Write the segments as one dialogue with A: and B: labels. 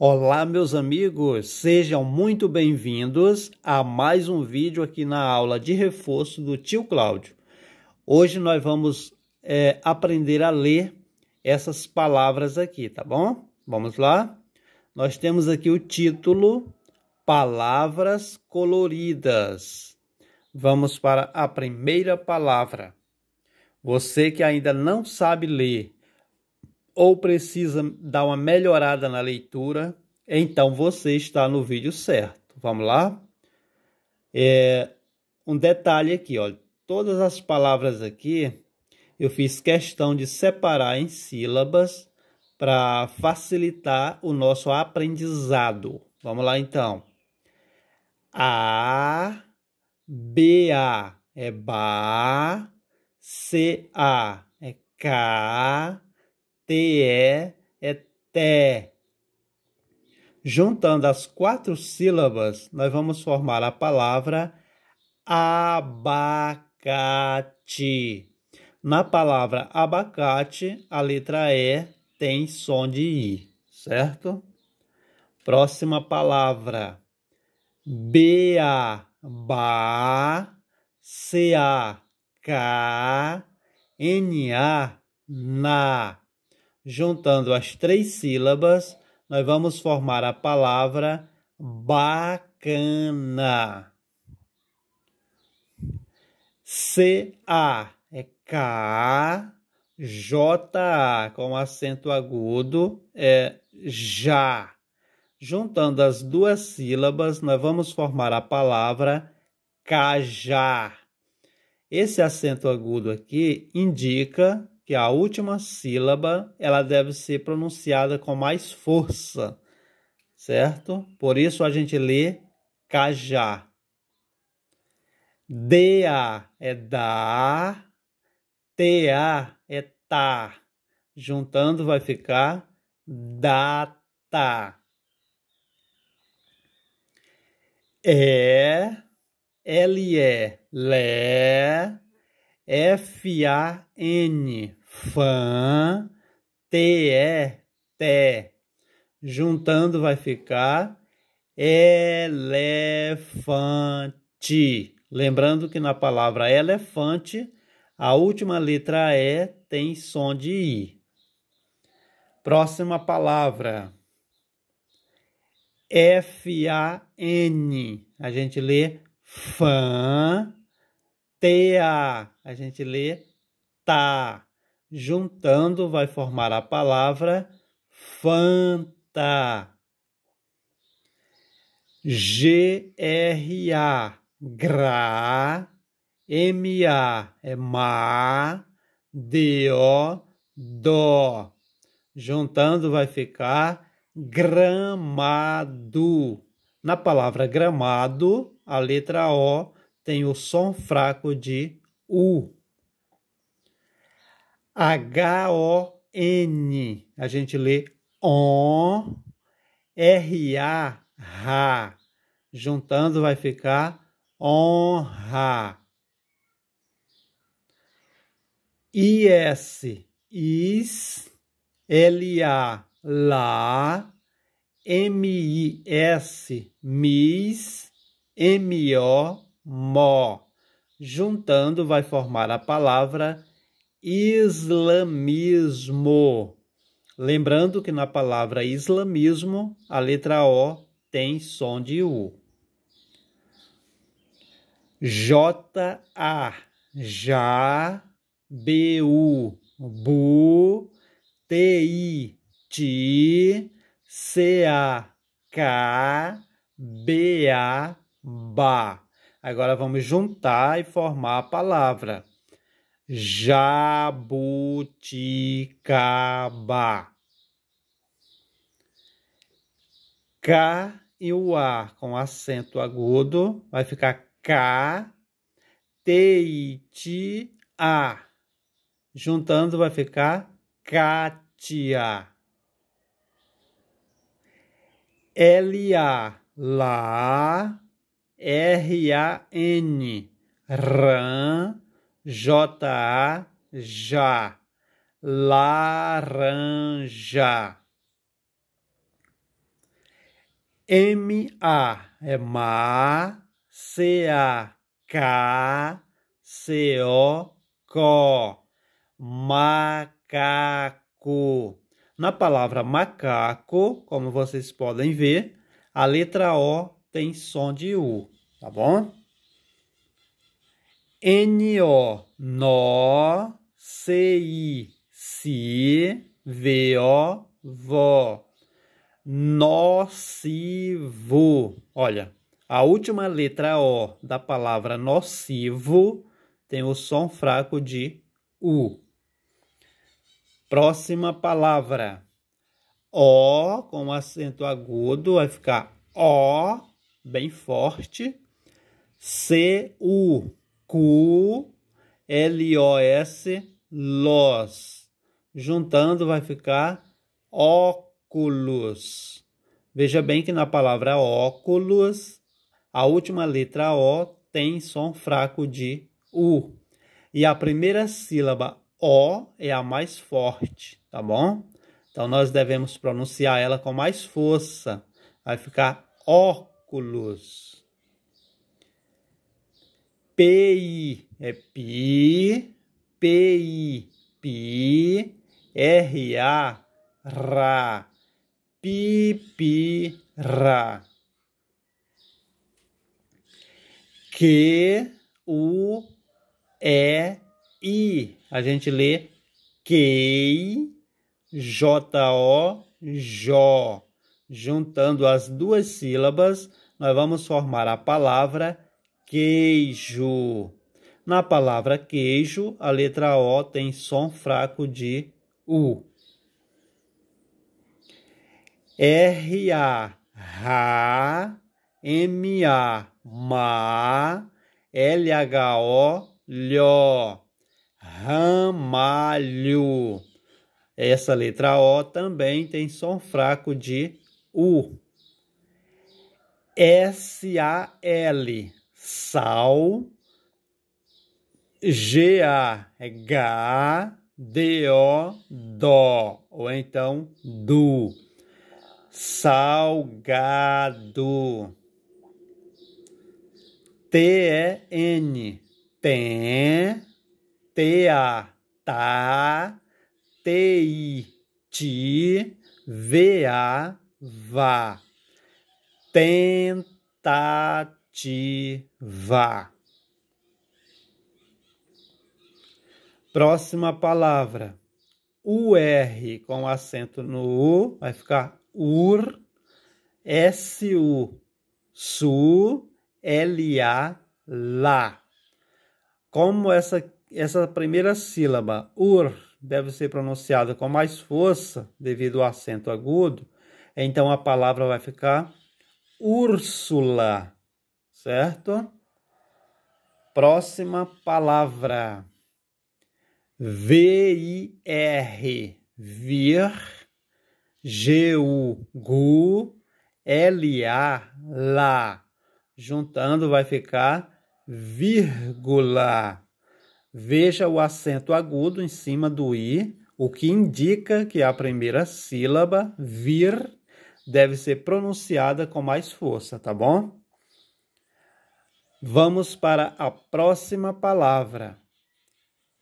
A: Olá, meus amigos! Sejam muito bem-vindos a mais um vídeo aqui na aula de reforço do tio Cláudio. Hoje nós vamos é, aprender a ler essas palavras aqui, tá bom? Vamos lá? Nós temos aqui o título Palavras Coloridas. Vamos para a primeira palavra. Você que ainda não sabe ler ou precisa dar uma melhorada na leitura, então você está no vídeo certo. Vamos lá? É, um detalhe aqui, olha, todas as palavras aqui eu fiz questão de separar em sílabas para facilitar o nosso aprendizado. Vamos lá então. A B A é ba, C A é ca, TE é TE. Juntando as quatro sílabas, nós vamos formar a palavra abacate. Na palavra abacate, a letra E tem som de I, certo? Próxima palavra: B A ba C A K N A na Juntando as três sílabas, nós vamos formar a palavra bacana. C-A é K, J-A com acento agudo é já. Juntando as duas sílabas, nós vamos formar a palavra cajá. Esse acento agudo aqui indica que a última sílaba ela deve ser pronunciada com mais força, certo? Por isso a gente lê cajá. a é da, ta é tá. Juntando vai ficar data. É, L é, lé, F A N fã, te, te. Juntando vai ficar elefante. Lembrando que na palavra elefante, a última letra E tem som de I. Próxima palavra. F-A-N. A gente lê fã. T-A. A gente lê tá juntando vai formar a palavra fanta. G R A, gra, M A é ma, D O dó. Juntando vai ficar gramado. Na palavra gramado, a letra O tem o som fraco de U. H-O-N. A gente lê on, R-A, ra. Juntando vai ficar honra. I-S, is, L-A, lá. M-I-S, mis, M-O, mó. Juntando vai formar a palavra islamismo. Lembrando que na palavra islamismo, a letra O tem som de U. J-A, já, B-U, bu, T-I, ti, C-A, K, B-A, ba. Agora vamos juntar e formar a palavra jabuticaba. K e o A com acento agudo vai ficar K, T I T A. Juntando vai ficar Katia. L A lá R A N Ram, J-A, já. Laranja. É M-A, é Má. C-A, K, C-O, CO. Macaco. Na palavra macaco, como vocês podem ver, a letra O tem som de U, tá bom? N-O, nó, C-I, c V-O, vó, nocivo. Olha, a última letra O da palavra nocivo tem o som fraco de U. Próxima palavra. O com acento agudo vai ficar O, bem forte. C-U, Q L O S LOS. Juntando vai ficar óculos. Veja bem que na palavra óculos, a última letra O tem som fraco de U. E a primeira sílaba O é a mais forte, tá bom? Então nós devemos pronunciar ela com mais força. Vai ficar óculos. PI é pi, PI, pi, RA, ra, pi, pi, ra. Q, U, E, I. A gente lê QI, J, O, J Juntando as duas sílabas, nós vamos formar a palavra queijo. Na palavra queijo, a letra O tem som fraco de U. R-A, ra, M-A, ma, L-H-O, lho, ramalho. Essa letra O também tem som fraco de U. S-A-L, sal, G-A, é G-A-D-O, dó, ou então do, salgado, T-E-N, tem, T-A, tá, T-I, ti, V-A, vá, tentativa ativa. Próxima palavra, UR com acento no U, vai ficar UR, SU, SU, LA, LA. Como essa, essa primeira sílaba, UR, deve ser pronunciada com mais força devido ao acento agudo, então a palavra vai ficar Úrsula certo? Próxima palavra. V-I-R, vir, G-U, gu, L-A, lá. Juntando vai ficar vírgula. Veja o acento agudo em cima do I, o que indica que a primeira sílaba, vir, deve ser pronunciada com mais força, tá bom? Vamos para a próxima palavra.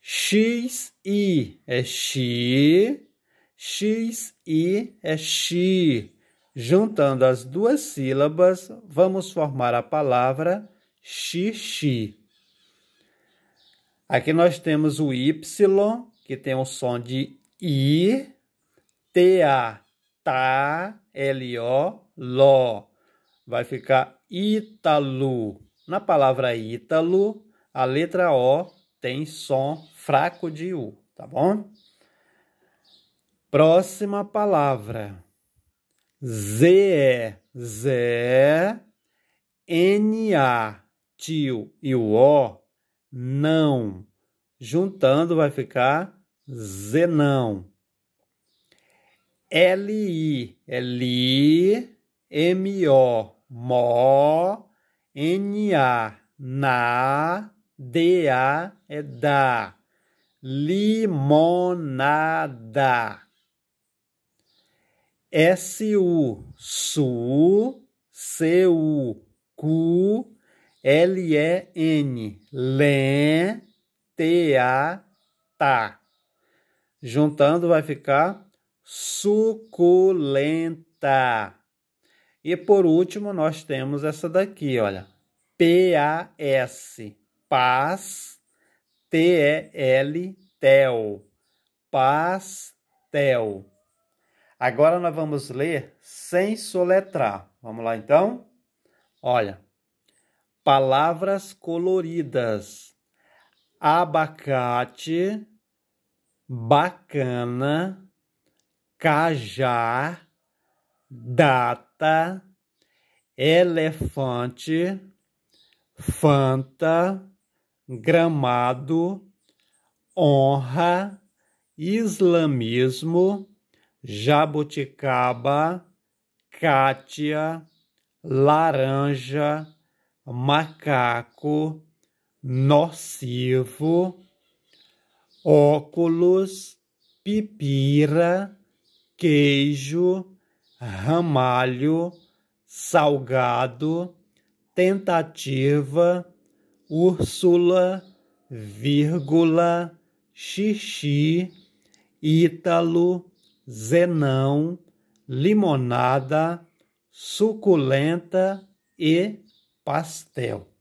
A: X i é xi, x i é xi. Juntando as duas sílabas, vamos formar a palavra xixi. Aqui nós temos o y, que tem o som de i, T a ta, L O, Ló. Vai ficar italu. Na palavra ítalo, a letra O tem som fraco de U, tá bom? Próxima palavra. Zé, Zé, N-A, tio e o O, não. Juntando vai ficar Zenão. L-I, L-I, M-O, Mó, N-A, na, D-A é da. Limonada. S-U, su, C-U, cu, L-E-N, len, T-A, tá. Juntando vai ficar suculenta. E por último, nós temos essa daqui, olha. PAS, paz. T-E-L, TEL, PASTEL. Agora nós vamos ler sem soletrar. Vamos lá então? Olha, palavras coloridas. Abacate, bacana, cajá, data Tata, Elefante, Fanta, Gramado, Honra, Islamismo, Jabuticaba, Cátia, Laranja, Macaco, Nocivo, Óculos, Pipira, Queijo, Ramalho, Salgado, Tentativa, Úrsula, vírgula, Xixi, Ítalo, Zenão, Limonada, Suculenta e Pastel.